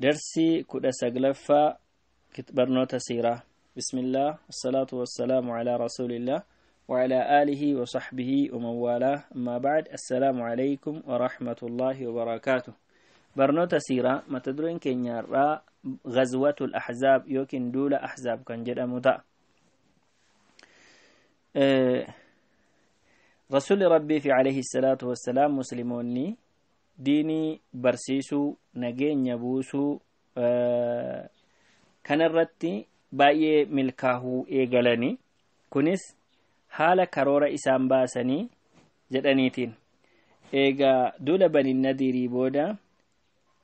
درسي كدا سقلفا كتبرنوتا سيرة بسم الله والصلاة والسلام على رسول الله وعلى آله وصحبه ومن والاه أما بعد السلام عليكم ورحمة الله وبركاته برنوتا سيرة ما تدرين يرى غزوة الأحزاب يوكن دول أحزاب كان جدا متأ أه، رسول ربي في عليه الصلاة والسلام مسلموني diinii barsiisuu nageenya buusuu eh, kanarratti baay'ee milkaahuu eegalanii kunis haala karoora isaan baasanii jedhaniitiin eegaa duula bani nadiirii booda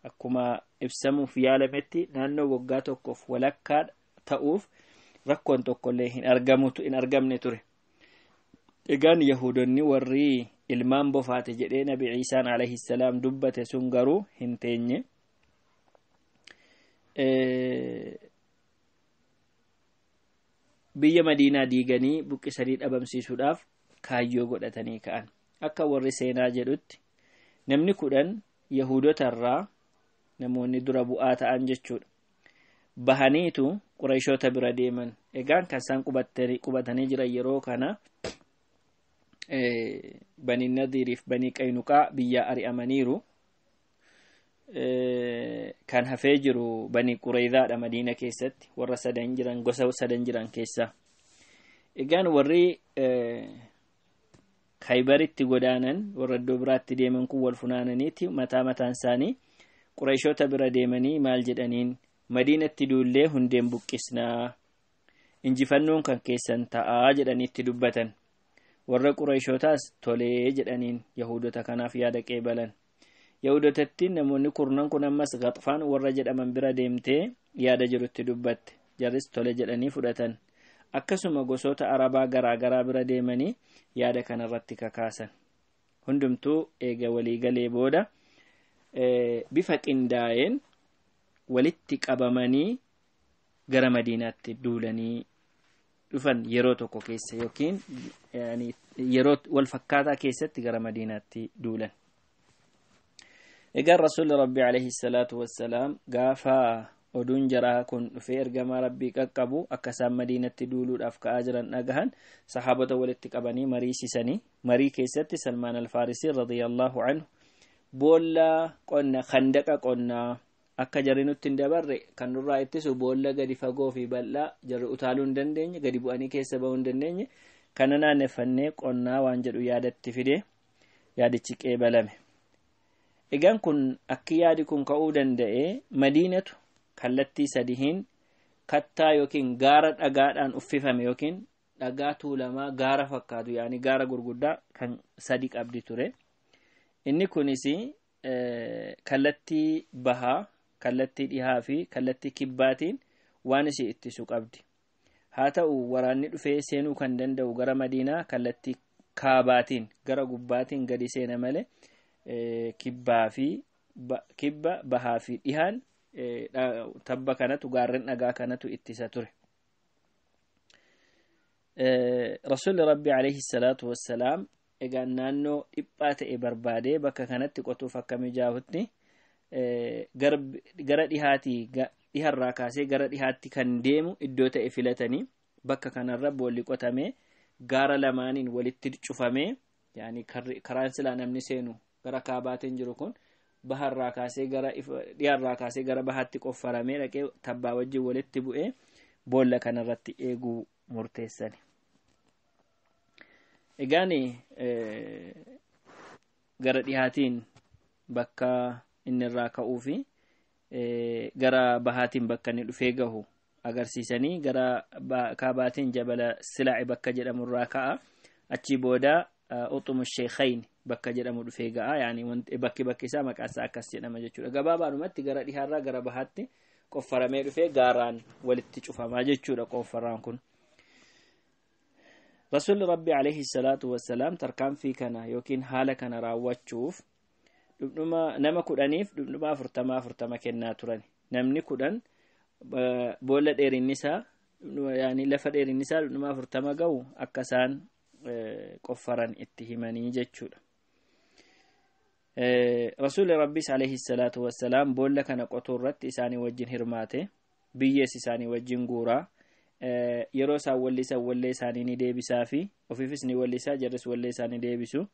akkuma ibsamuuf yaalametti naannoo waggaa tokkoof walakkaa ta'uuf rakkoon tokkollee hin argamne ture egaan yahudonni warri ilmaan bofaate jedhee nabi ciisaan alayhi dubbate sun garuu hin teenye biyya madiinaa diiganii buqqisanii dhabamsiisuudhaaf kaayyoo godhatanii ka'an akka warri seenaa jedhutti namni kudhan yahudotarraa namoonni dura bu'aa ta'an jechuudha bahaniitu qureeshota bira deeman egaan kan isaan qubatanii jiran yeroo kana banii nadiiriif banii qaynuqaa biyyaa ari'amaniiru e, kan hafee jiru banii qureeydaadha madiina keessatti warra sadan jiran gosa sadan jiran keessaa egaan warri e, kaybaritti godaanan warra iddoo biraatti deeman kun wal funaananiiti mataa mataan isaanii qureeshota bira deemanii maal jedhaniin madiinatti duullee hundeen buqqisnaa injifannoon kan keessan jedhanii itti dubbatan warra qureeshotaas tolee jedhaniin yahudota kanaaf yaada qeebalan yahudotatti namoonni kurnan kun ammas gaxfaan warra jedhaman bira deemtee yaada jirutti dubbatte jarris tole jedhanii fudhatan akkasuma gosoota arabaa garaagaraa bira deemanii yaada kanarratti kakaasan hundumtuu eega waliigalee booda e, bifa qindaa'een walitti qabamanii gara madiinaatti duulanii dhufan yeroo tokko keessa yookiin yeroo walfakkaataa keessatti gara madiinaatti duulan egaan rasuulli rabbii alayhi salaatu wassalaam gaafa oduun jaraa kun dhufee ergama rabbii qaqqabu akka isaan madiinatti duuluudhaaf ka'aa jiran dhagahan sahaabota walitti qabanii mariisisanii marii keessatti salmaan alfaarisii radiyallaahu anhu boolla qonna kandaqa qonnaa akka jarri nutti hin dabarre kan nurraa ittisu boolla gadi fagoo fi bal'aa jarri utaaluu hin dandeenye gadi bu'anii keessa bahuu hin dandeenye kana naanneffannee qonnaa waan jedhu yaadatti fidee yaadichi qeebalame. Egaan kun akki yaadi kun ka'uu danda'e madiinatu kallattii sadihiin kattaa yookiin gaara dhagaadhaan uffifame yookiin dhagaa tuulamaa gaara fakkaatu yaani gaara gurguddaa kan sadi qabdi ture inni kunis eh, kallattii bahaa. kallattii dhihaa fi kallattii kibbaatiin waan ishee ittisu qabdi haa ta'u waraanni dhufee seenuu kan danda'u gara madiinaa kallattii kaabaatiin gara gubbaatiin gadi seena malee e, kibbaa fi kibba bahaa fi dhihaan e, tabba kanatu gaarren dhagaa kanatu ittisa ture. E, Rasuulli rabbii alayhi wassalaam egaa naannoo dhiphaa ta'e barbaade bakka kanatti qotuuf akka mijaahutti gara dhihaatii dhiharraa kaasee gara dhihaatti kan deemu iddoo ta'e filatanii bakka kanarra boolli qotamee gaara lamaaniin walitti cufamee yaani karaansilaa namni seenu gara kaabaatiin jiru kun baharraa kaasee gara bahaatti qoffaramee dhaqee tabbaa wajjin walitti bu'ee boolla kanarratti eeguu murteessani. Egaan eh, gara dhihaatiin bakka. inni irraa ka'uu fi e, gara bahaatiin bakka inni dhufee gahu agarsiisanii gara kaabaatiin jabala silaaci bakka jedhamu irraa ka'aa achii booda e, uxumu sheekayn bakka jedhamu dhufee ga'aa yaani e, bakki bakkisaa isaa isaa akkas jedhama jechuudha gabaabaadhumatti gara dhihaarraa gara bahaatti qoffaramee dhufee gaaraan walitti cufamaa jechuudha qoffaraan kun rasuulli rabbi alayhi salaatu wassalaam tarkaanfii kana yookiin haala kana raawwachuuf nama kudhaniif dhundhuma afurtama afurtama kennaa turan namni kudhan boolla dheerinnisaa lafa dheerinnisaa dhundhuma afurtama ga'u akka isaan e, qoffaran itti himanii jechuudha. E, rasuulli rabbiis alayhi boolla kana qotuu irratti isaanii wajjin hirmaate biyyees isaanii wajjin guuraa e, yeroo isaan wallisaa wallee isaanii ni deebisaa fi ofiifis ni wallisaa jarris wallee ni deebisu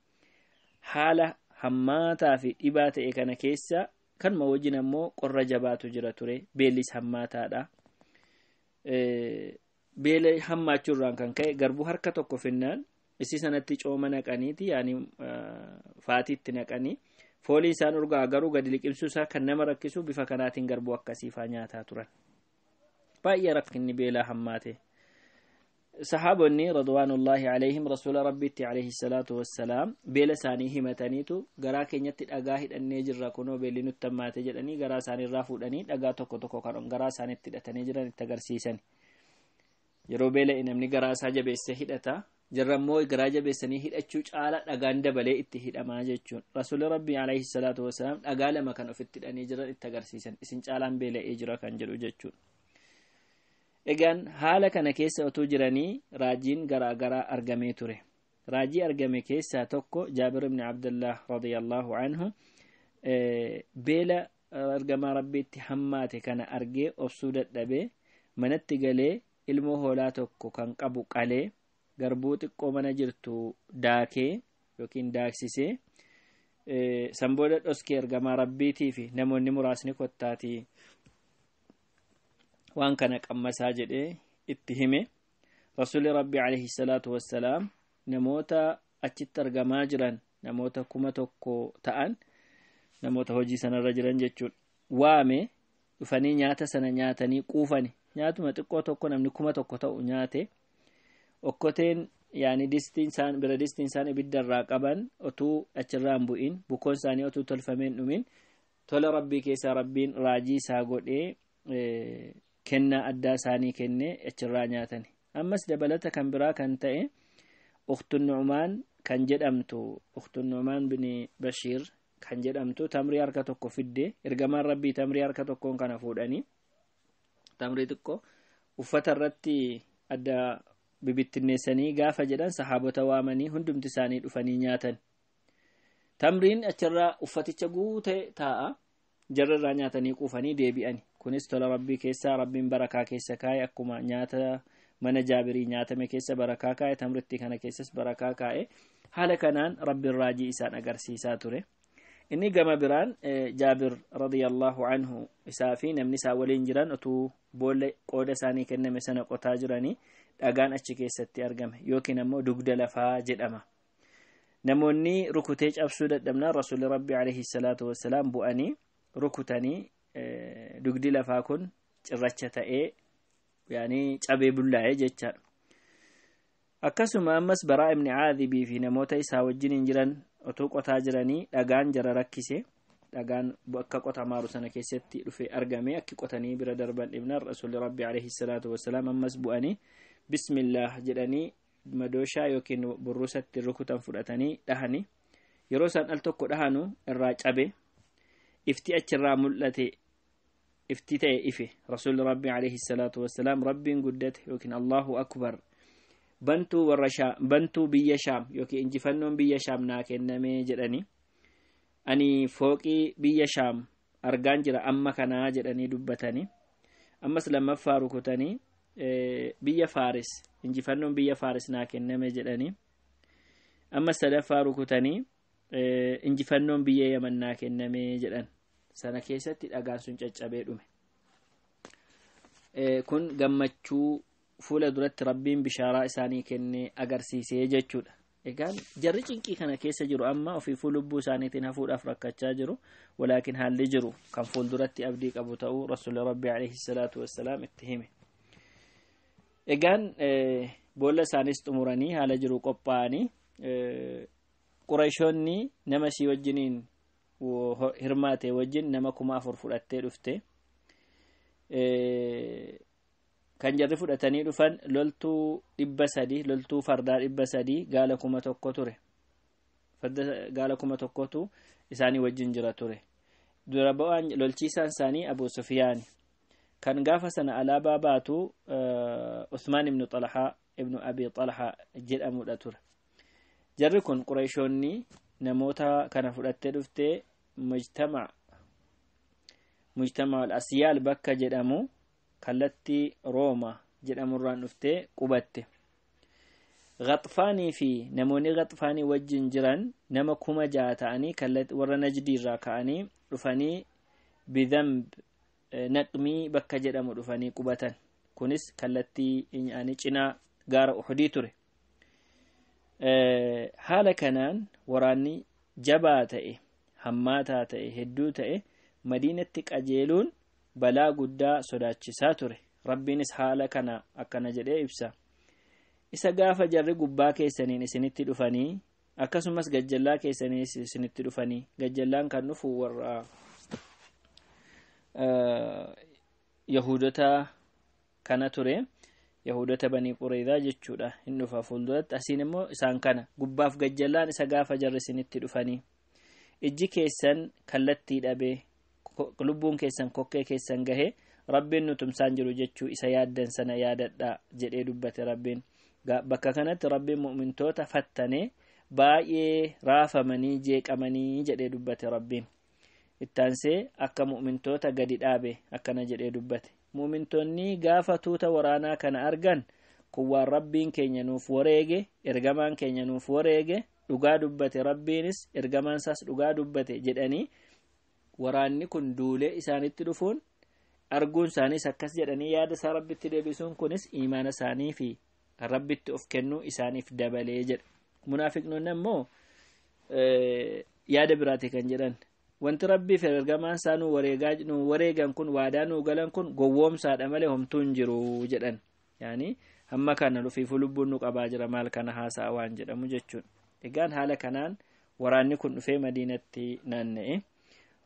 haala hammaataa fi dhibaa ta'e kana keessa kanuma wajjin ammoo qorra jabaatu jira ture beellis hammaataadha. Beela hammaachuurraan kan ka'e garbuu harka tokko finnaan isii sanatti cooma naqaniiti yaani faatiitti naqanii foolii isaan orgaa garuu gadi liqimsuu isaa kan nama rakkisu bifa kanaatiin garbuu akkasiifaa nyaataa turan. Baay'ee rakkinni beelaa hammaate. sahaabonni radwaanullaahi alayhim rasuula rabbiitti alayhi salaatu wassalaam beela isaanii himataniitu garaa keenyatti dhagaa hidhannee jirra kun beelli nutti hammaate jedhanii garaa isaan irraa fuudhanii dhagaa tokko tokko kan garaa isaaniitti hidhatanii jiran itti agarsiisan yeroo beela namni garaa isaa jabeesse hidhata jarrammoo garaa jabeessanii hidhachuu caala dhagaan dabalee itti hidhamaa jechuun rasuula rabbii alayhi salaatu wassalaam dhagaa lama kan ofitti hidhanii jiran itti agarsiisan isin caalaan beela'ee jira kan jedhu jechuudha egaan haala kana keessa otuu jiranii raajiin garaagaraa argamee ture raajii argame keessaa tokko jaabir ibni abdullah radiallahu anhu beela argamaa rabbiitti hammaate kana argee obsuu dadhabe manatti galee ilmoo hoolaa tokko kan qabu qalee garbuu xiqqoo mana jirtu daakee yookiin daaksisee sambooda dhoskee argamaa rabbiitii fi namoonni muraasni kottaatii waan kana qammasaa jedhee itti hime rasuulli rabbi alayhi salaatu Wasalaam namoota achitti argamaa jiran namoota kuma tokko ta'an namoota hojii sanarra jiran jechuudha waame dhufanii nyaata sana nyaatanii quufani nyaatuma xiqqoo tokko namni kuma tokko ta'u nyaate okkoteen yaani distiin isaan bira distiin qaban otuu achirraan bu'in bukkoon isaanii otuu tolfameen dhumin tola rabbii keessaa rabbiin raajii isaa godhee kennaa addaa isaanii kennee achirraa nyaatani ammas dabalata kan biraa kan ta'e uktuun nu'umaan kan jedhamtu uktuun nu'umaan bine bashiir kan jedhamtu tamrii harka tokko fidde ergamaan rabbii tamrii harka tokkoon kana fuudhanii tamrii xiqqoo uffata irratti adda bibittinneessanii gaafa jedhan sahaabota waamanii hundumti isaanii dhufanii nyaatan tamriin achirraa uffaticha guute ta'a jarra irraa nyaatanii quufanii deebi'ani kunis tola rabbii keessa rabbiin barakaa keessa kaa'e akkuma nyaata mana jaabirii nyaatame keessa barakaa kaa'e tamritti kana keessas barakaa kaa'e haala kanaan rabbiin raajii isaan agarsiisaa ture inni gama biraan e, jaabir radiyallahu anhu isaa fi namni isaa waliin jiran utuu boolle qooda isaanii kenname sana qotaa jiranii dhagaan achi keessatti argame yookiin ammoo dugda lafaa jedhama namoonni rukutee cabsuu dadhabnaan rasuulii rabbi alayhi salaatu wasalaam bu'anii rukutanii dugdi lafaa kun cirracha ta'ee yaanii cabee bullaa'ee jechaadha. Akkasuma ammas baraa ibni caadibii fi namoota isaa wajjiniin jiran otoo qotaa jiranii dhagaan jara rakkise dhagaan bakka qota maaru sana keessatti dhufe argame akki qotanii bira darban dhibna rasuulli rabbi alayhi salaatu wasalaam ammas bu'anii bismillaah jedhanii madooshaa yookiin burrusatti rukutan fudhatanii dhahanii yeroo isaan al tokko dhahanu irraa cabe ifti achirraa mul'ate ifti ta'e ife rasuul rabbii alayhi salaatu wassalaam rabbiin guddate yookiin allahu akbar bantuu warra shaam bantuu biyya shaam yookiin injifannoon biyya shaam naa kenname jedhani ani fooqii biyya shaam argaan jira amma kanaa jedhanii dubbatani ammas lammaffaa rukutanii biyya faaris injifannoon biyya faaris naa kenname jedhanii sadaffaa rukutanii injifannoon biyya yaman naa kenname jedhan sana keessatti dhagaan sun caccabee dhume eh, kun gammachuu fuula duratti rabbiin bishaaraa isaanii kennee agarsiisee jechuudha egaan jarri cinqii kana keessa jiru amma ofiifuu lubbuu isaaniitiin hafuudhaaf rakkachaa jiru walakin haalli jiru kan fuulduratti abdii qabu ta'u, rasuuli rabbii alayhi salaatu wassalaam itti hime egaan eh, boolla isaaniis xumuranii haala jiru qophaa'anii eh, qureeshoonni nama sii wajjiniin hirmaate wajjin nama kuma afur fudhattee dhufte e, kan jarri fudhatanii dhufan loltuu dhibba sadi loltuu fardaa dhibba sadii gaala kuma tokko ture gaala kuma tokkotu isaanii wajjin jira ture dura ba'aan lolchiisaan isaanii abu sufiyaani kan gaafa sana alaabaa baatu e, usmaan ibnu xalhaa ibnu abi xalhaa jedhamudha ture jarri kun qureeshoonni namoota kana fudhattee dhuftee mujtama mujtama asyaal bakka jedhamu kallattii rooma jedhamurraan dhuftee qubatte gaxfaanii fi namoonni gaxfaanii wajjin jiran nama kuma ja'a ta'anii warra najdii irraa ka'anii dhufanii bidhamb e, naqmii bakka jedhamu dhufanii qubatan kunis kallattii inni cinaa gaara uxdii ture e, haala kanaan waraanni jabaa ta'e hammaataa ta'e hedduu ta'e madiinatti qajeeluun balaa guddaa sodaachisaa ture rabbiinis haala kana akkana jedhee ibsa isa gaafa jarri gubbaa keessaniin isinitti dhufanii akkasumas gajjallaa keessanii isinitti dhufanii gajjallaan kan dhufu warra yahudota kana ture yahudota banii qureedaa jechuudha hin dhufa fuulduratti asiin immoo isaan kana gubbaaf gajjallaan isa gaafa jarri isinitti dhufanii ijji keessan kallattii dhabe lubbuun keessan kokkee keessan gahe. rabbiin nutumsaan jiru jechuu isa yaaddan sana yaadadha jedhee dubbate rabbiin bakka kanatti rabbiin mu'mintoota fattane baay'ee raafamanii jeeqamanii jedhee dubbate rabbiin ittaansee akka mu'mintoota gadi dhaabe akkana jedhee dubbate mu'mintoonni gaafa tuuta waraanaa kana argan kun waan rabbiin keenya nuuf wareege ergamaan keenya nuuf wareege dhugaa dubbate rabbiinis ergamaan isaas dhugaa dubbate jedhanii waraanni kun duulee isaanitti dhufuun arguun isaaniis akkas jedhanii yaada isaa rabbitti deebisuun kunis imaana isaanii fi rabbitti of kennuu isaaniif dabalee jedha munaafiqnoonni ammoo e, yaada biraati kan jedhan wanti rabbii fi ergamaan isaa nu wareegan kun waadaa nu galan kun gowwoomsaadha malee homtuun jiru jedhan yaani hamma kana lufiifu lubbuun nu qabaa jira maal kana haasa'a waan jedhamu jechuudha. egaan haala kanaan waraanni kun dhufee madiinatti naanna'e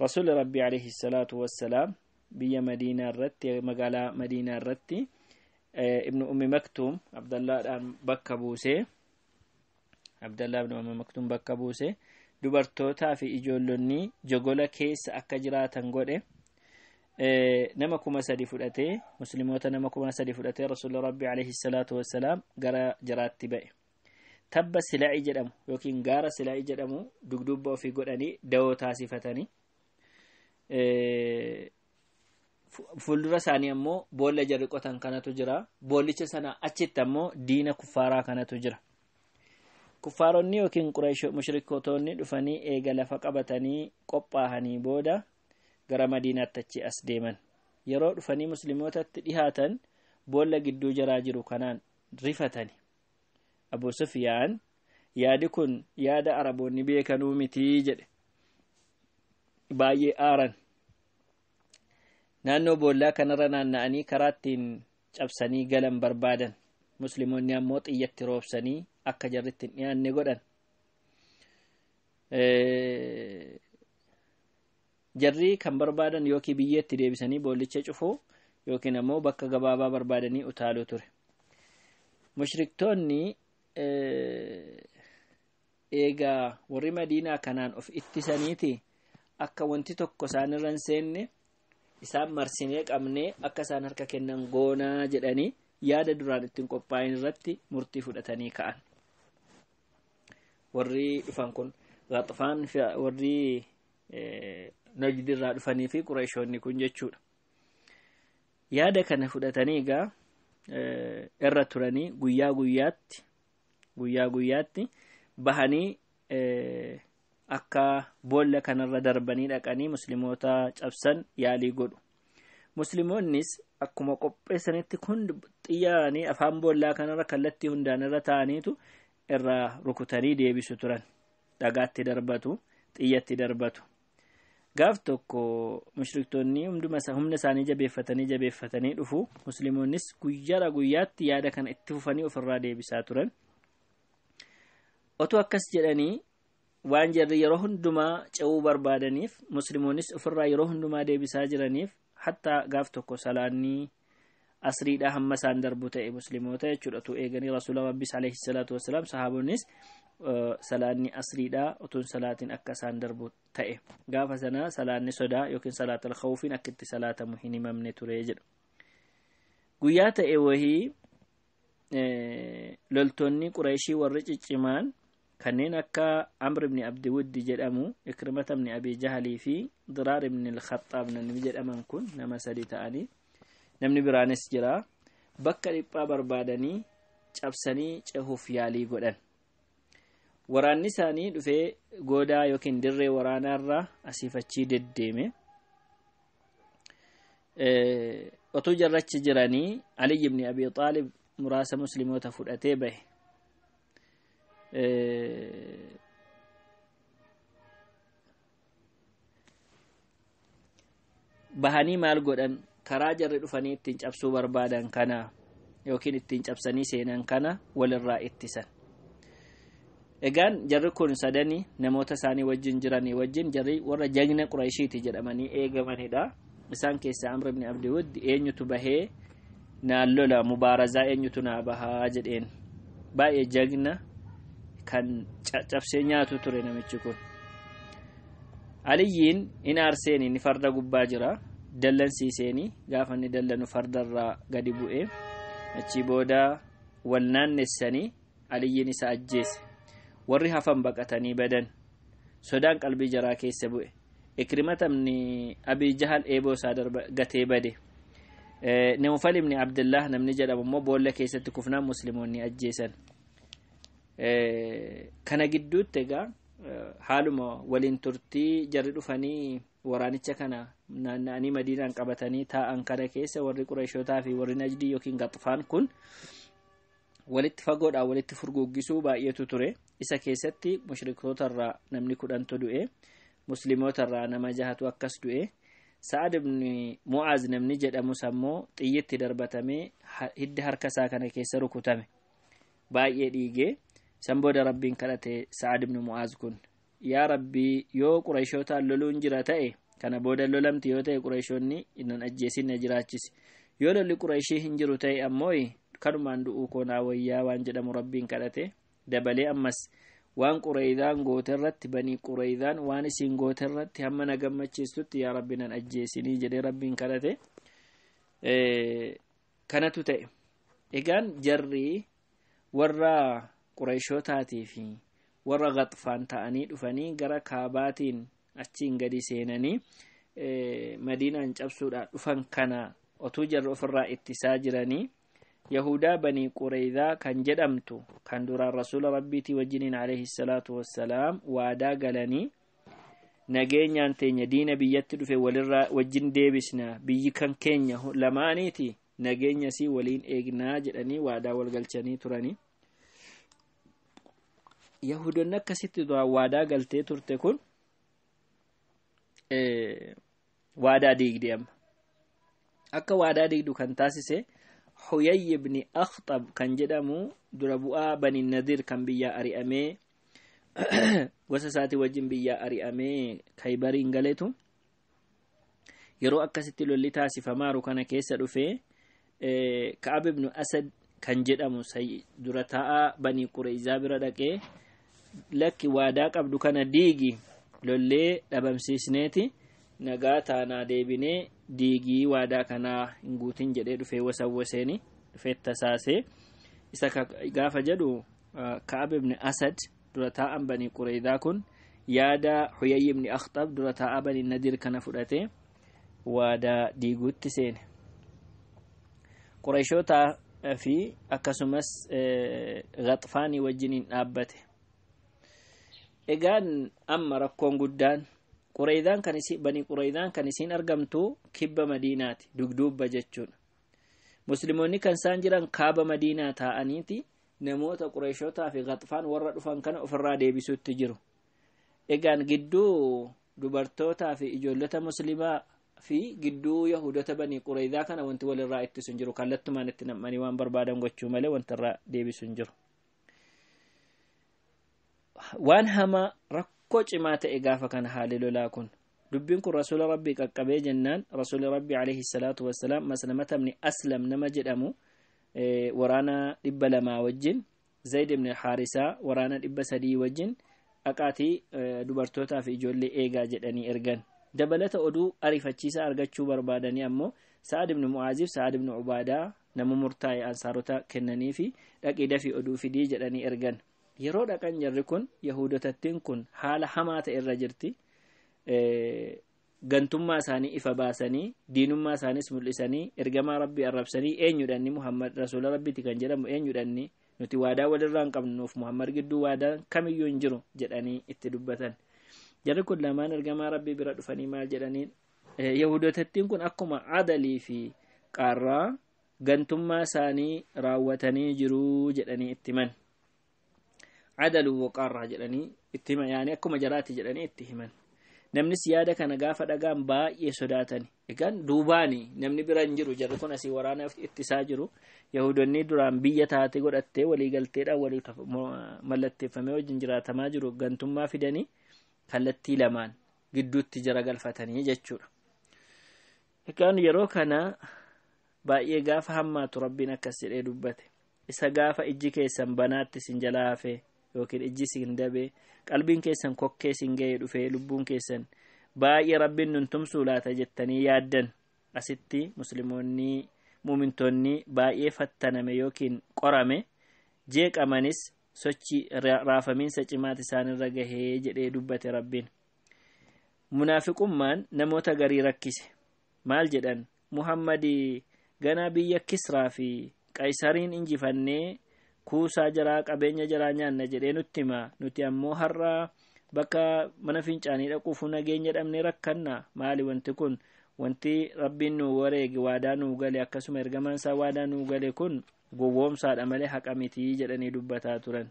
rasuulli rabbii alayhi salaatu wassalaam biyya madiinaa irratti magaalaa madiinaa irratti e, ibnu ummi maktuum abdallaadhaan bakka buuse abdallaa ibnu ummi maktuum bakka buuse dubartootaa fi ijoollonni jogola keessa akka jiraatan godhe e, nama kuma sadi fudhatee musliimoota nama kuma sadi fudhatee rasuulli rabbii alayhi salaatu wassalaam gara jiraatti ba'e tabba sila'ii jedhamu yookiin gaara sila'ii jedhamu dugdubba ofii godhanii dawoo taasifatanii fuuldura isaanii ammoo boolla jarri qotan kanatu jira boollicha sana achitti ammoo diina kuffaaraa kanatu jira kuffaaronni yookiin mushrikootonni dhufanii eega lafa qabatanii qophaahanii booda gara madiinaatti achi as deeman yeroo dhufanii musliimootatti dhihaatan boolla gidduu jaraa jiru kanaan rifatani Abuu sufiyaan yaadi kun yaada araboonni beekanuu mitii jedhe baay'ee aaran naannoo boollaa kanarra naanna'anii karaa ittiin cabsanii galan barbaadan musliimoonni ammoo xiyyatti roobsanii akka jarritti dhiyaanne godhan jarri kan barbaadan yookiin biyyeetti deebisanii boollicha cufuu yookiin ammoo bakka gabaabaa barbaadanii utaaluu ture mushriktoonni eegaa warri madiinaa kanaan of ittisaniitii akka wanti tokko isaanirra hin seenne isaan marsinee qabnee akka isaan harka kennan goonaa jedhanii yaada duraan ittiin qophaa'in irratti murtii fudhatanii ka'an warri dhufan kun gaaxfaan warri najdi irraa dhufanii fi qureeshoonni kun jechuudha yaada kana fudhatanii egaa irra turanii guyyaa guyyaatti guyyaa guyyaatti bahanii eh, akka boolla kanarra darbanii dhaqanii musliimoota cabsan yaalii godhu musliimoonnis akkuma qopheessanitti kun xiyyaaranii afaan boollaa kanarra kallattii hundaan irra ta'aniitu irraa rukutanii deebisu turan dhagaatti darbatu xiyyatti darbatu gaaf tokko mushriktoonni humna isaanii jabeeffatanii jabeeffatanii dhufu musliimoonnis guyyaadha guyyaatti yaada kana itti fufanii ofirraa deebisaa turan otu akkas jedhanii waan jarri yeroo hundumaa ce'uu barbaadaniif musliimoonis ofirraa yeroo hundumaa deebisaa jiraniif hattaa gaaf tokko salaanni asriidhaa hamma isaan darbu ta'e musliimoota tu eeganii rasuula rabbiis alayhi salaanni asriidhaa otuun salaatiin akka isaan darbu ta'e gaafa sanaa salaanni sodaa yookiin salaat alkhawfiin akka itti salaatamu hin himamne ture jedha guyyaa ta'e wahii loltoonni qureeshii warri ciccimaan kanneen akka amr Abdi wuddi jedhamu ikrimata bni abi jahalii fi diraar bni lkhaxaab jedhaman kun nama sadi ta'anii namni biraanis jira bakka dhiphaa barbaadanii cabsanii cehuuf yaalii godhan waraanni isaanii dhufee godaa yookiin dirree waraanaarraa asiifachii deddeeme otuu jarrachi jiranii aliy bni abi xaalib muraasa musliimoota fudhatee bahe Eh, bahanii maal godhan karaa jarri dhufanii ittiin cabsuu barbaadan kana yookiin ittiin cabsanii seenan kana walirraa ittisan. Egaan jarri kun sadanii namoota isaanii wajjin jiranii wajjin jarri warra jagna Qurayshiiti jedhamanii eegamanidha. Isaan keessaa Amr ibn Abdi Wud eenyutu bahee naan lola mubaarazaa eenyutu naa bahaa jedheen baay'ee jagna kan cabsee nyaatu ture namichi kun aliyyiin in aarseeni ni farda gubbaa jira dallansiiseeni gaafa inni dallanu fardarraa gadi bu'ee achi booda wal naannessanii aliyyiin isa ajjeese warri hafan baqatanii badan sodaan qalbii jaraa keessa bu'e ikrimatamni abii jahal eeboo isaa gatee bade eh, namufal ibni abdullah namni jedhamu immoo boolla keessatti kufnaan musliimoonni ajjeesan Eh, kana gidduutti egaa eh, haaluma waliin turtii jarri dhufanii waraanicha kana naanna'anii madiinaan qabatanii taa'an kana keessa warri quraashootaa fi warri najdii yookiin gaxfaan kun walitti fagoodhaa walitti furguggisuu baay'eetu ture isa keessatti mushrikootarraa namni kudhantu du'e muslimootarraa nama jahatu akkas du'e sa'ad ibni mu'aaz namni jedhamus ammoo xiyyitti darbatamee hidda harka isaa kana keessa rukutame baay'ee dhiigee san booda rabbiin kadhate sa'ad ibnu mu'aaz kun yaa rabbii yoo qurayshootaan loluun jira ta'e kana booda lolamti yoo ta'e qurayshoonni innan ajjeesin na jiraachisi yoo lolli qurayshii hin jiru ta'e ammoo kanumaan du'uu koonaa wayyaa waan jedhamu rabbiin kadhate dabalee ammas waan quraydaan goota irratti banii quraydaan waan isiin goota irratti hamma na gammachiistutti yaa rabbi nan ajjeesinii jedhee rabbiin kadhate kanatu ta'e egaan jarri warra qurayshootaatii fi warra qaxfaan ta'anii dhufanii gara kaabaatiin achiin gadi seenanii e, madiinaan cabsuudhaan dhufan kana otuu jar ofirraa ittisaa jiranii yahudaa banii qureydaa kan jedhamtu kan duraan rasuula rabbiitii wajjiniin alayhi salaatu wassalaam waadaa galanii nageenyaan teenya diina biyyatti dhufe walirraa wajjin deebisna biyyi kan keenya lamaaniiti nageenya sii waliin eegnaa jedhanii waadaa galchanii turanii yahudonni akkasitti waadaa galtee turte kun waadaa diigdee akka waadaa digdu kan taasise huyay ibni akhxab kan jedhamu dura bu'aa bani nadir kan biyyaa ari'amee gosa isaatii wajjin biyyaa ari'amee kaybariin galetu yeroo akkasitti lolli taasifamaru kana keessa dhufee ka'ab ibnu asad kan jedhamu dura taa'aa banii qureeyzaa bira dhaqee lakki waadaa qabdu kana diigi lollee dhabamsiisneeti nagaa taanaa deebinee diigii waadaa kanaa hin guutin jedhee dhufee wasawwaseeni dhufee isa gaafa jedhu ka'ab ibni asad dura taa'an banii qureeydaa kun yaada huyayyi ibni akhxab dura taa'a nadir kana fudhatee waadaa diiguutti seene qureeshootaa fi akkasumas gaxfaanii wajjiniin dhaabbate egaan amma rakkoon guddaan qureeydaan kan isin kan isin argamtu kibba madiinaati dugduubba jechuudha muslimoonni kan isaan jiran kaaba madiinaa taa'aniiti namoota qureeshotaa fi qaxfaan warra dhufan kan ofirraa itti jiru egaan gidduu dubartootaa fi ijoollota muslimaa fi gidduu yahudota banii qureeydaa kana wanti walirraa ittisu hin jiru kallattumaan itti nam'anii waan barbaadan gochuu malee wantirraa deebisu hin jiru waan hamaa rakkoo cimaa ta'e gaafa kana haali lolaa kun dubbiin kun rasuula rabbii qaqqabee jennaan rasuuli rabbii alayhi salaatu wassalaam ibni aslam nama jedhamu e, waraana dhibba lamaa wajjin zayd ibni haarisaa waraana dhibba sadii wajjin dhaqaatii e, dubartootaa fi ijoollee eegaa jedhanii ergan dabalata oduu ariifachiisaa argachuu barbaadanii ammoo sa'ad ibni mu'aaziif sa'ad ibni ubaadaa nama murtaa'e ansaarota kennanii fi dhaqiidafii oduu fidii jedhanii ergan yeroo dhaqan jarri kun yahudotattiin kun haala hamaa ta'e irra jirti gantummaa isaanii ifa baasanii diinummaa isaaniis mul'isanii ergamaa rabbii arabsanii eenyudhanni muhammad rasuula kan jedhamu eenyudhanni nuti waadaa walirraa hin qabnuuf muhammad gidduu waadaan kamiyyuu hin jiru jedhanii itti dubbatan jarri kun lamaan ergamaa rabbii bira dhufanii maal jedhaniin yahudotattiin kun akkuma adalii fi qaarraa gantummaa isaanii raawwatanii jiruu jedhanii itti himan adaluu waqaarraa jedhanii itti himan yaani akkuma jaraati jedhanii itti himan namnis yaada kana gaafa dhagaan baay'ee sodaatanii egaan duubaani namni bira hin jiru jarri kun asii waraana ittisaa jiru yahudonni duraan biyya taate godhattee waliigalteedhaan walii mallatteeffamee wajjin jiraatamaa jiru gantummaa fidanii kallattii lamaan gidduutti jara galfatanii jechuudha egaan yeroo kana baay'ee gaafa hammaatu rabbiin akkas jedhee dubbate isa gaafa ijji keessan banaatti sin yookiin ijji siin qalbiin keessan kokkee siin ga'ee dhufee lubbuun keessan baay'ee rabbiin nun tumsuu laata jettanii yaaddan asitti muslimoonni muumintoonni baay'ee fattaname yookiin qorame jeeqamanis sochi raafamiinsa cimaat isaanirra gahee jedhee dubbate rabbiin munaafiqummaan namoota garii rakkise maal jedhan muhammad ganaa biyya kisraa fi qaysariin injifannee kuusaa jaraa qabeenya jaraa nyaanna jedhee nutti hima nuti ammoo har'aa bakka mana fincaanii dhaquufu nageenya dhabne rakkanna maali wanti kun wanti rabbiin nu wareege waadaa nu galee akkasuma ergamaan isaa waadaa nu galee kun gowwoomsaadha malee haqa mitii jedhanii dubbataa turan.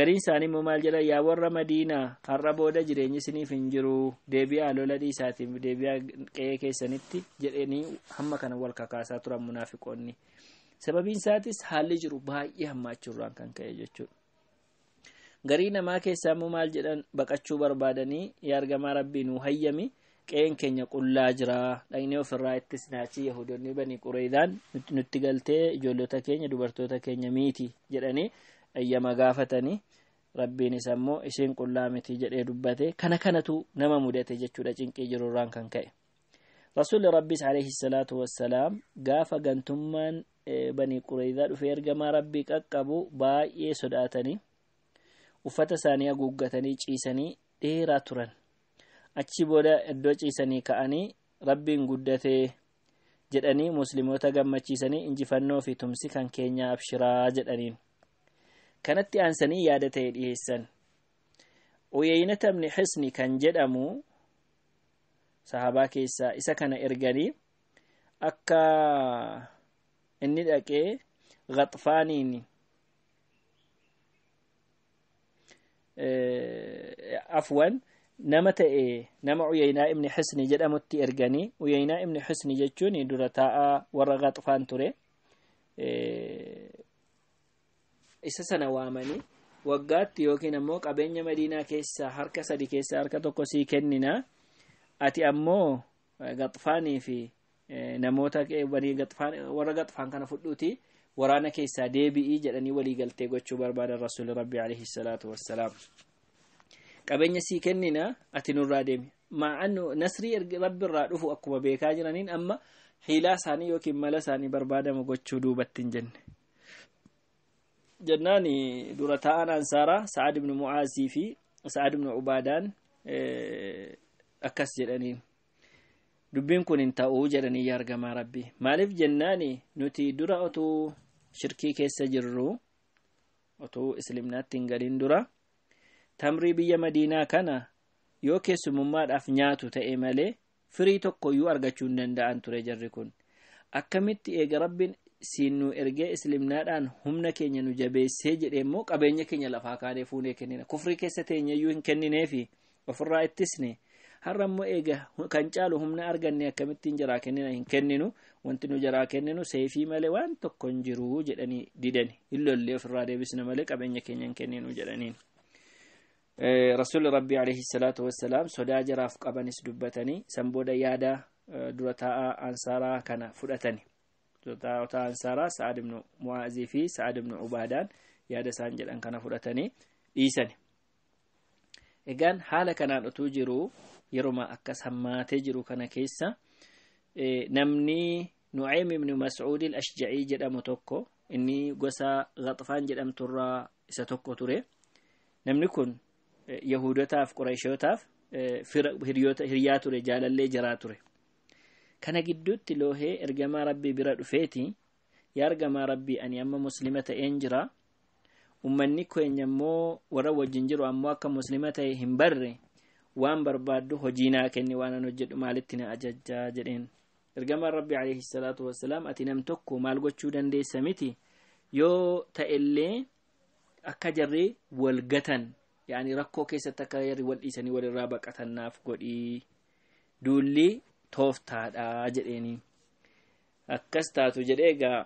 gariin isaanii immoo maal jedha yaa warra madiinaa har'a booda jireenyi isiniif hin jiru deebi'aa lola dhiisaatiif deebi'aa qe'ee keessanitti jedhanii hamma kana wal kakaasaa turan munaafiqoonni. sababiin isaatis haalli jiru baay'ee hammaachuurraan kan ka'e jechuudha. garii namaa keessa ammoo maal jedhan baqachuu barbaadanii yaa argamaa rabbii nuu hayyami qeen keenya qullaa jira dhaqnee ofirraa itti sinaachii yahudoonni banii qureedaan nutti galtee ijoollota keenya dubartoota keenya miiti jedhanii hayyama gaafatanii rabbiinis ammoo isheen qullaa miti jedhee dubbate kana kanatu nama mudate jechuudha cinqii jirurraan kan ka'e rasuulli rabbiis alayhi salaatu wassalaam gaafa gantummaan Eh, banii qureydaa dhufe ergamaa rabbii qaqqabu baay'ee sodaatanii uffata isaanii haguuggatanii ciisanii dheeraa turan achi booda iddoo ciisanii ka'anii rabbiin guddatee jedhanii musliimoota gammachiisanii injifannoo fi tumsi kan keenya abshiraa jedhaniin kanatti aansanii yaada ta'e dhiyeessan uyaynata ibni xisni kan jedhamu sahabaa keessaa isa kana erganii akka inni dhaqee gaxfaaniin eh, afwan nama ta'e nama uyaynaa ibni xisni jedhamutti erganii uyaynaa ibni hisni jechuun dura taa'aa warra gaxfaan ture eh, isa sana waamanii waggaatti yookiin ammoo qabeenya madiinaa keessaa harka sadi keessaa harka tokko sii kenninaa ati ammoo gaxfaanii fi namoota warra gaxfaan kana fudhuuti waraana keessaa deebi'ii jedhanii walii galtee gochuu barbaadan rasuulli rabbi alayhi salaatu wassalaam qabeenya sii kennina ati nurraa deemi ma'an nasrii rabbi irraa dhufu akkuma beekaa jiraniin amma hiilaa isaanii yookiin mala isaanii barbaadamu gochuu duubatti hin jenne jennaan dura taa'an ansaaraa sa'ad ibnu mu'aazii fi sa'ad ibnu ubaadaan eh, akkas jedhaniin dubbiin kun hin ta'uu jedhanii argamaa rabbi maaliif jennaani nuti dura otuu shirkii keessa jirru otuu islimnaatti hin galin dura tamrii biyya madiinaa kana yoo keessumummaadhaaf nyaatu ta'e malee firii tokkoyyuu argachuu hin danda'an ture jarri kun akkamitti eega rabbiin siin nu ergee islimnaadhaan humna keenya nu jabeessee jedhe immoo qabeenya keenya lafaa kaanee fuunee kennina kufrii keessa teenyayyuu hin kennineefi ofirraa ittisne har'a immoo eega kan caalu humna arganne akkamittiin jaraa kennina hin kenninu wanti nu jaraa kenninu seefii malee waan tokko hin jiru jedhanii didani illollee ofirraa deebisna malee qabeenya keenya hin kenninu jedhaniin. Eh, rasuulli rabbii alayhi salaatu wassalaam sodaa jaraaf qabanis dubbatanii san booda yaada eh, dura taa'a ansaaraa kana fudhatanii Taa'a ansaaraa sa'aad ibnu Mu'aazii fi sa'aad Ubaadaan yaada isaan jedhan kana fudhatanii dhiisani. Egaan haala kanaan utuu jiru yeruma akkas hammatee jiru kana keessa e, namni nu'eem ibnu mas'uud ashja'ii jedhamu tokko inni gosa gaxfaan jedhamturraa isa tokko ture namni kun e, yahudotaaf quraashootaaf e, hiriyaa ture jaalallee jiraa ture kana gidduutti loohee ergamaa rabbii bira dhufeeti yaa ergamaa rabbii ani amma muslima ta'een jira ummanni keenya immoo warra wajjin jiru ammoo akka muslima ta'ee hin barre waan barbaaddu hojii naa kenni waan an hojjedhu maalitti na jedheen ergamaan rabbi alayhi salaatu ati nam tokko maal gochuu dandeessa miti yoo ta'ellee akka jarri wal gatan yaani rakkoo keessatti akka jarri wal dhiisanii walirraa baqatannaaf godhii duulli tooftaadhaa jedheeni akkas taatu jedhee egaa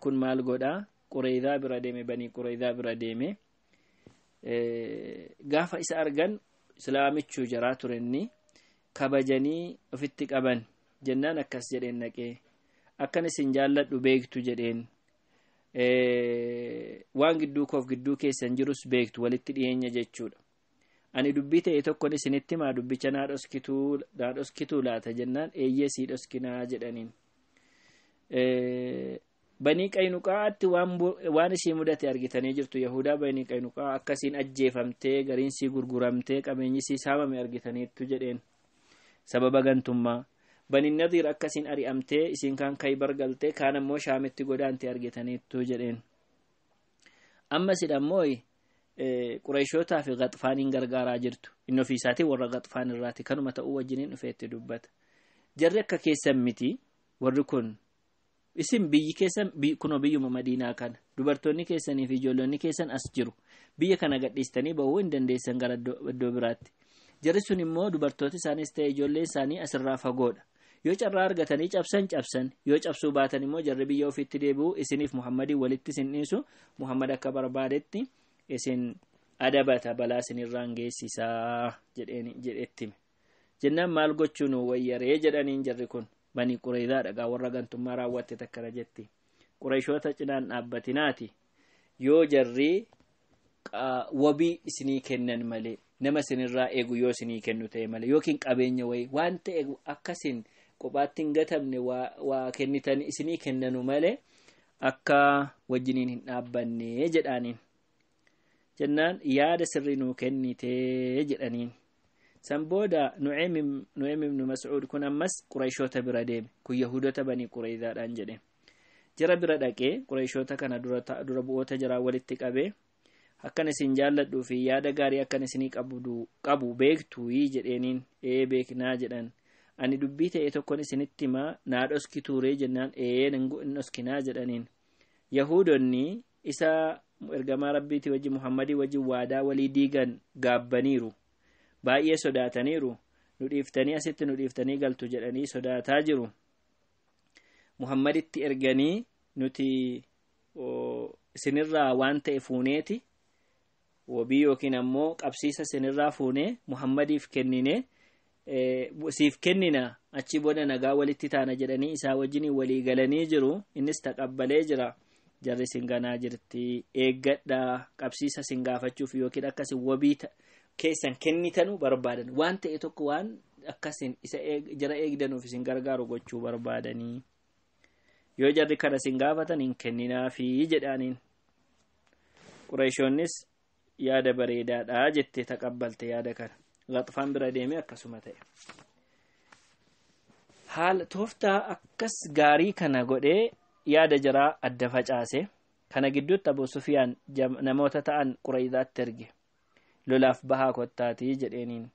kun maal godha qureeydaa bira deeme banii qureeydaa bira deeme gaafa isa argan islaamichuu jaraa turenni kabajanii ofitti qaban jennaan akkas jedheen naqee akkan isin jaalladhu beektu jedheen waan gidduu koof gidduu keessan jirus beektu walitti dhiyeenya jechuudha ani dubbii ta'e tokkon isinitti maa dubbicha naa dhoskituu laata jennaan eeyyee sii dhoskinaa jedhaniin banii qaynuqaa'aatti waan ishii mudate argitanii jirtu yahudaa banii qaynuqaa akkasiin ajjeefamtee gariinsii gurguramtee qabeenyisii saamame argitaniitu jedheen sababa gantummaa baniin nadiir akkasiin ari'amtee isiin kaan kaybar galtee kaan ammoo shaamitti godaante argitaniitu jedheen amma ammoo e, qureeshootaa fi qaxfaaniin gargaaraa jirtu inni ofiisaatii warra qaxfaan irraati kanuma ta'uu wajjiniin dhufeetti dubbata jarri akka keessan miti warri kun isin biyyi keessan kunoo biyyuma madiinaa kana dubartoonni keessanii fi ijoollonni keessan as jiru biyya kana gadhiistanii bahuu hin dandeessan gara iddoo biraatti jarri sun immoo dubartoota isaaniis ta'e ijoolleen isaanii asirraa fagoodha yoo carraa argatanii cabsan cabsan yoo cabsuu baatan immoo jarri biyya ofiitti deebi'uu isiniif muhammadii walitti isin dhiisu muhammad akka barbaadetti isin adabata balaa isinirraan geessisaa jedheetti jennaan maal gochuun wayyaree jedhaniin jarri kun banii qureeydaadha warra gantummaa takka irra jetti qureeshoota cinaan dhaabbatinaati yoo jarri wobii isinii kennan malee nama isinirraa eegu yoo isinii kennu ta'e malee yookiin qabeenya wayii waan ta'e akkasiin kophaatti hin gatamne waa kennitanii isinii kennanu malee akka wajjiniin hin dhaabbanne jedhaaniin jennaan yaada sirrii nuu kennitee jedhaniin. san booda nu'eem ibnu mas'uud kun ammas qureeshoota bira deeme kun yahudota banii qureeydaadhaan jedhe jira bira dhaqee qureeshoota kana dura bu'oota jiraa walitti qabee akkan isin jaalladhuu yaada gaarii akkan isinii qabu beektu beektuu jedheeniin ee beeknaa jedhan ani dubbii ta'e tokkon isinitti himaa naa dhoskituuree jennaan ee hin dhoskinaa jedhaniin yahudonni isaa ergamaa rabbiiti wajji muhammadii wajji waadaa walii diigan gaabbaniiru baay'ee sodaataniiru nu asitti nu galtu jedhanii sodaataa jiru mohammaditti erganii nuti isinirraa waan ta'e fuuneeti wobii yookiin ammoo qabsiisa isinirraa fuunee muhammadiif kennine e, siif kennina achi booda nagaa walitti taana jedhanii isaa wajjiin walii galanii jiru innis taqabbalee jira jarri sin ganaa jirti eeggadhaa qabsiisa sin gaafachuuf yookiin akkasin wobii. keessan kennitanuu barbaadan waan ta'e tokko waan akkasin isa jara eegdanuuf isin gargaaru gochuu barbaadanii yoo jarri kana gaafatan hin kenninaafi jedhaaniin qureeshoonnis yaada bareedaadhaa jette taqabbalte yaada kana laxfaan bira deemee akkasuma ta'e haala tooftaa akkas gaarii kana godhee yaada jaraa adda facaase kana gidduutti abuu sufiyaan namoota ta'an qureydaatti erge lolaaf bahaa kottaatii jedheeniin.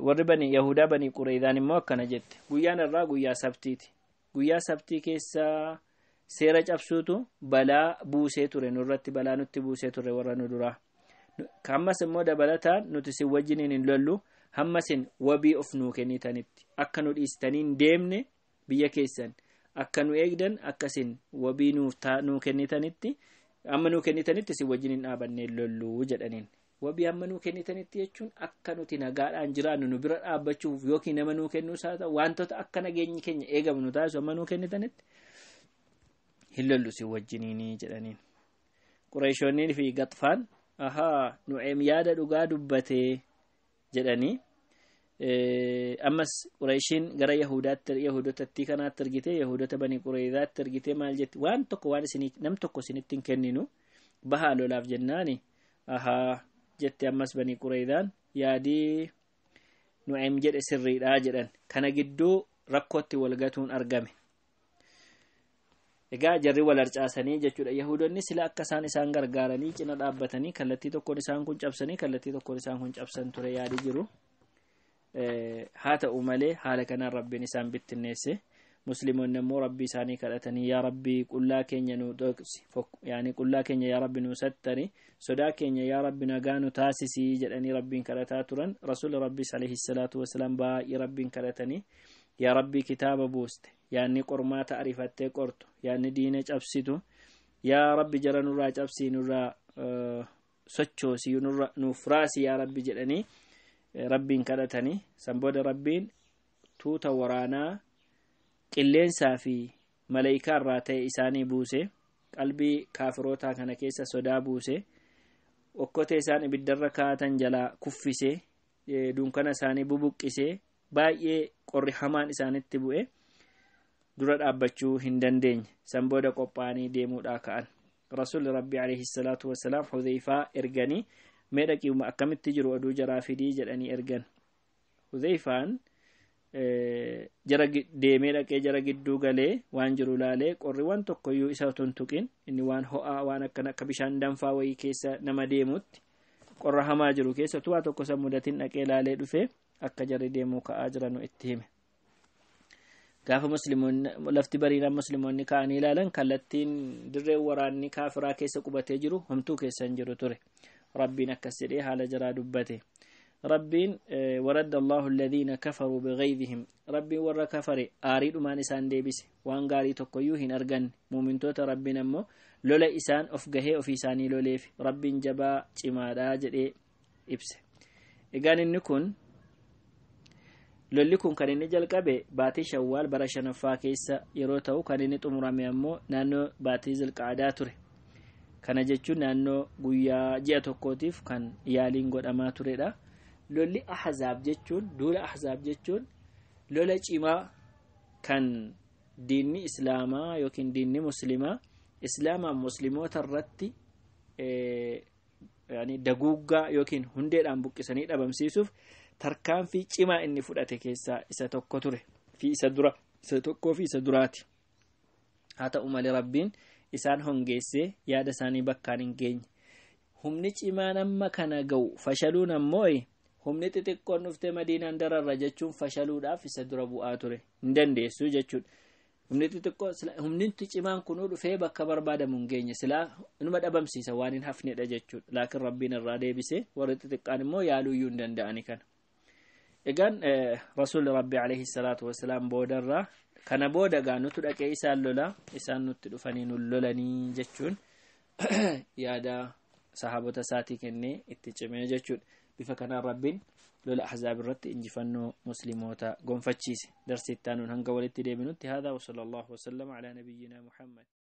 warri bani yahudaa bani qureedaan immoo akkana jette guyyaan irraa guyyaa sabtiiti guyyaa sabtii keessaa seera cabsuutu balaa buusee ture nurratti balaa nutti buusee turre warra nu duraa hammas immoo dabalataan nuti sin wajjiniin hin lollu hammasin wabii of nuu kennitanitti akka nu deemne biyya keessan akka nu eegdan akkasin wabii nuu kennitanitti amma nu kennitanitti si wajjin dhaabannee lolluu jedhaniin. Wabii amma nuu kennitanitti jechuun akka nuti nagaadhaan jiraannu nu bira dhaabbachuuf yookiin nama nuu kennuus haa ta'u wantoota akka nageenyi keenya egamu nu taasisu amma nuu kennitanitti hin sin wajjiniinii jedhaniin. Qureeshoonnii fi Gaxfaan ahaa nu'eem yaada dhugaa dubbatee jedhanii Eh, ammas qurayshiin gara yahudaatti yahudotattii kanaatti argitee yahudota bani qureyzaatti argitee maal jetti waan tokko waan isinii nam tokko isinitti hin kenninu bahaa lolaaf jennaani ahaa jette ammas bani qureyzaan yaadii nu'eem jedhe sirriidhaa jedhan kana gidduu rakkootti walgatuun argame egaa jarri wal harcaasanii jechuudha yahudonni sila akka isaan gargaaranii cina dhaabbatanii kallattii tokkoon isaan kun cabsanii kallattii tokkoon isaan kun cabsan ture yaadii jiru haa ta'u malee haala kanaan rabbiin isaan bittinneesse muslimoonni ammoo rabbii isaanii kadhatanii yaa rabbii qullaa keenya nu dhoksi yaani qullaa keenya yaa rabbi nu sattari sodaa keenya yaa rabbi nagaa nu taasisii jedhanii rabbiin kadhataa turan rasuula rabbiis alayhi salaatu wasalaam baay'ee rabbiin kadhatanii yaa rabbii kitaaba buuste yaanni qormaata arifattee qortu yaanni diina cabsitu yaa rabbi jara nurraa cabsii nurraa uh, nuuf raasii yaa rabbi jedhanii rabbiin kadhatanii san booda rabbiin tuuta waraanaa qilleensaa fi maleeykaa irraa ta'e isaanii buuse qalbii kaafirootaa kana keessa sodaa buuse okkotee isaan ibiddarra kaa'atan jalaa kuffise e, dunkana isaanii bubuqqise baay'ee qorri hamaan isaanitti bu'e dura dhaabbachuu hin dandeenye san booda qophaa'anii deemuudhaa ka'an rasuulli rabbi alayhi salaatu wasalaam hudeyfaa erganii mee dhaqiuma akkamitti jiru oduu jaraa fidii jedhanii ergan huzeyfaan eh, jara deemee dhaqee jara gidduu galee waan jiru laalee qorri waan tokkoyyuu isa tuntuqin inni waan ho'aa waan akkana akka bishaan danfaa wayii keessa nama deemutti qorra hamaa jiru keessatu waa tokko san mudatiin dhaqee laalee dhufee akka jarri deemuu ka'aa jiranu itti hime gaafa muslimoonni lafti bariiraan muslimoonni ka'anii ilaalan kallattiin dirreen waraanni kaafiraa keessa qubatee jiru homtuu keessan jiru ture rabbiin akkas jedhee haala jaraa dubbate rabbiin waradda allahu alladhiina kafaruu bigaydihim rabbiin warra kafare aarii dhumaan isaan deebise waan gaarii tokkoyyuu hin arganne muumintoota rabbiin ammoo lola isaan of gahee ofii isaanii loleef rabbiin jabaa cimaadhaa jedhee ibse egaan inni kun lolli kun kan inni jalqabe baatii shawwaal bara shanaffaa keessa yeroo ta'u kan inni xumurame ammoo naannoo baatii zilqaadaa ture kana jechuun naannoo guyyaa ji'a tokkootiif kan yaaliin godhamaa turedha lolli ahzaab jechuun duula ahzaab jechuun lola cimaa kan diinni islaamaa yookiin diinni muslimaa islaamaan muslimoota irratti daguuggaa yookiin hundeedhaan buqqisanii dhabamsiisuuf tarkaanfii cimaa inni fudhate keessaa isa tokko ture fi isa dura isa tokkoo fi isa duraati haa ta'u malee rabbiin. isaan hongeessee yaada isaanii bakkaan hin geenye humni cimaan amma kana ga'u fashaluun ammoo humni xixiqqoon dhuftee madiinaan dararra jechuun fashaluudhaaf isa dura bu'aa ture hin dandeessu jechuudha humni xixiqqoo humni cimaan kunuu dhufee bakka barbaadamu hin geenye silaa inuma dhabamsiisa waan hin hafnedha jechuudha laakiin rabbiin irraa deebisee warri xixiqqaan immoo yaaluuyyuu hin danda'ani kana egaan eh, rasuulli rabbi alayhi salaatu wasalaam boodarraa Kana booda nutu dhaqee isaan lola isaan nutti dhufanii nu lolanii jechuun yaada sahabota isaatii kennee itti cimee jechuudha. Bifa kanaan rabbiin lola ahzaab irratti injifannoo muslimootaa gonfachiise. Darsi hanga walitti deebinutti haadha wa sallallahu alaa nabiyyinaa Muhammad.